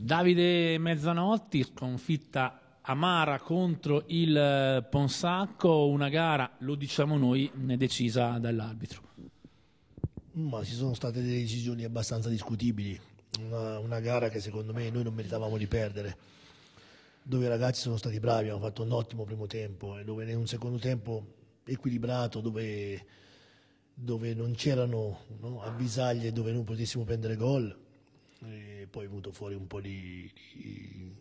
Davide Mezzanotti, sconfitta amara contro il eh, Ponsacco, una gara, lo diciamo noi, ne decisa dall'arbitro. Ma ci sono state delle decisioni abbastanza discutibili, una, una, gara che secondo me noi non meritavamo di perdere, dove i ragazzi sono stati bravi, hanno fatto un ottimo primo tempo e eh, dove in un secondo tempo equilibrato, dove, dove non c'erano no, avvisaglie, dove noi potessimo prendere gol poi è venuto fuori un po' di, di,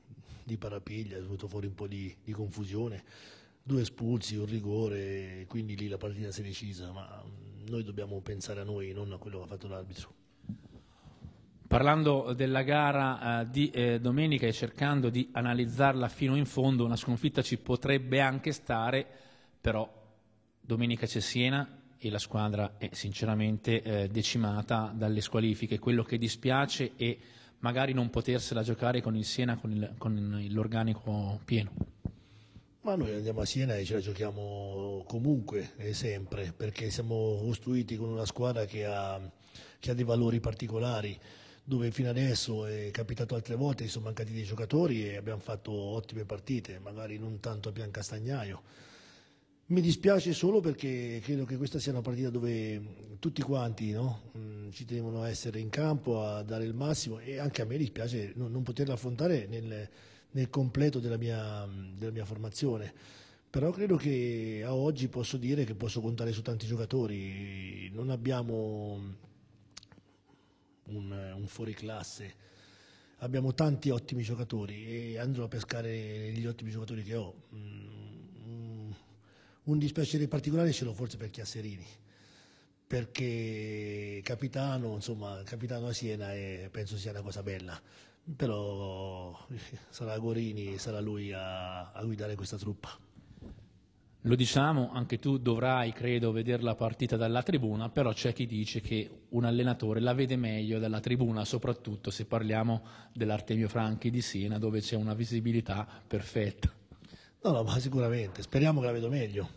di parapiglia, è venuto fuori un po' di, di confusione, due espulsi, un rigore, quindi lì la partita si è decisa, ma mm, noi dobbiamo pensare a noi, non a quello che ha fatto l'arbitro. Parlando della gara eh, di eh, domenica e cercando di analizzarla fino in fondo, una sconfitta ci potrebbe anche stare, però domenica c'è Siena e la squadra è sinceramente eh, decimata dalle squalifiche. Quello che dispiace è magari non potersela giocare con il Siena con, il, con l'organico pieno? Ma noi andiamo a Siena e ce la giochiamo comunque e sempre, perché siamo costruiti con una squadra che ha, che ha dei valori particolari dove fino adesso è capitato altre volte che sono mancati dei giocatori e abbiamo fatto ottime partite, magari non tanto a Biancastagnaio mi dispiace solo perché credo che questa sia una partita dove tutti quanti no? Mm, ci devono essere in campo a dare il massimo e anche a me dispiace non, poterla affrontare nel, nel completo della mia, della mia, formazione. Però credo che a oggi posso dire che posso contare su tanti giocatori. Non abbiamo un, un fuoriclasse, abbiamo tanti ottimi giocatori e andrò a pescare gli ottimi giocatori che ho mm, un dispiacere particolare ce l'ho forse per Chiasserini, perché capitano, insomma, capitano a Siena e penso sia una cosa bella, però sarà Gorini, sarà lui a, a guidare questa truppa. Lo diciamo, anche tu dovrai, credo, vedere la partita dalla tribuna, però c'è chi dice che un allenatore la vede meglio dalla tribuna, soprattutto se parliamo dell'Artemio Franchi di Siena, dove c'è una visibilità perfetta. No, no, ma sicuramente, speriamo che la vedo meglio.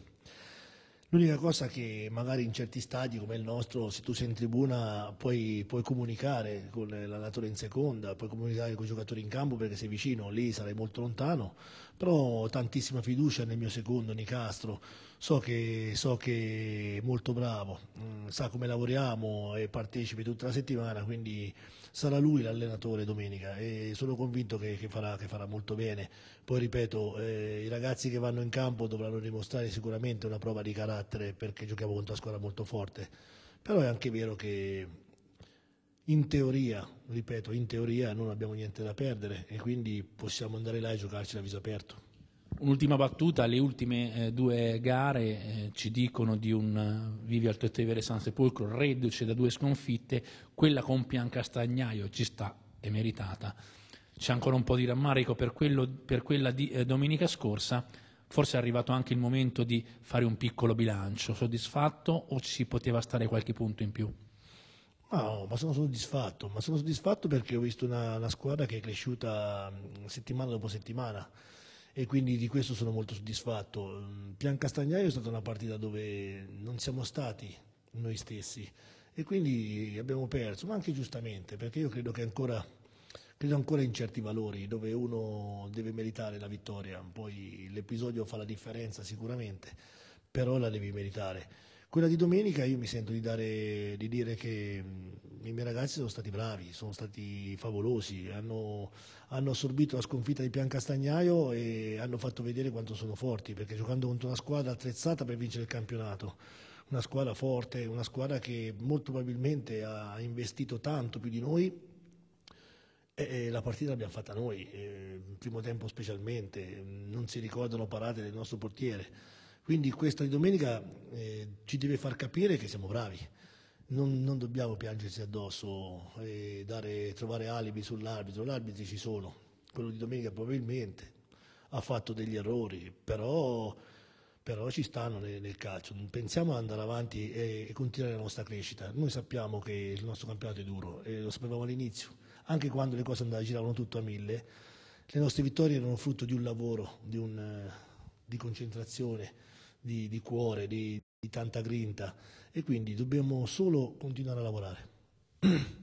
L'unica cosa che magari in certi stadi come il nostro, se tu sei in tribuna puoi, puoi comunicare con l'allenatore in seconda, puoi comunicare con i giocatori in campo perché sei vicino, lì sarai molto lontano, però ho tantissima fiducia nel mio secondo Nicastro, so che, so che è molto bravo, mm sa come lavoriamo e partecipi tutta la settimana, quindi sarà lui l'allenatore domenica e sono convinto che, che, farà, che farà, molto bene. Poi ripeto, eh, i ragazzi che vanno in campo dovranno dimostrare sicuramente una prova di carattere perché giochiamo contro una squadra molto forte, però è anche vero che in teoria, ripeto, in teoria non abbiamo niente da perdere e quindi possiamo andare là e giocarci a viso aperto. Un'ultima battuta, le ultime eh, due gare eh, ci dicono di un uh, Vivi Altoetevere San Sepolcro reduce da due sconfitte, quella con Piancastagnaio ci sta è meritata. C'è ancora un po' di rammarico per, quello, per quella di eh, domenica scorsa, forse è arrivato anche il momento di fare un piccolo bilancio. Soddisfatto o ci poteva stare qualche punto in più? No, ma sono soddisfatto, ma sono soddisfatto perché ho visto una, una squadra che è cresciuta mm, settimana dopo settimana e quindi di questo sono molto soddisfatto. Mm, Pian Castagnaio è stata una partita dove non siamo stati noi stessi e quindi abbiamo perso, ma anche giustamente, perché io credo che ancora credo ancora in certi valori dove uno deve meritare la vittoria, poi l'episodio fa la differenza sicuramente, però la devi meritare. Quella di domenica io mi sento di, dare, di dire che mm, i miei ragazzi sono stati bravi, sono stati favolosi, hanno, hanno assorbito la sconfitta di Piancastagnaio e hanno fatto vedere quanto sono forti, perché giocando contro una squadra attrezzata per vincere il campionato, una squadra forte, una squadra che molto probabilmente ha investito tanto più di noi, eh, la partita l'abbiamo fatta noi, eh, primo tempo specialmente, non si ricordano parate del nostro portiere quindi questa di domenica eh, ci deve far capire che siamo bravi. Non, non dobbiamo piangersi addosso e dare, trovare alibi sull'arbitro. L'arbitro ci sono. Quello di domenica probabilmente ha fatto degli errori, però, però ci stanno nel, nel, calcio. Pensiamo ad andare avanti e, e, continuare la nostra crescita. Noi sappiamo che il nostro campionato è duro, e lo sapevamo all'inizio, anche quando le cose andavano, giravano tutto a mille. Le nostre vittorie erano frutto di un lavoro, di un di concentrazione, di, di cuore, di, di tanta grinta e quindi dobbiamo solo continuare a lavorare.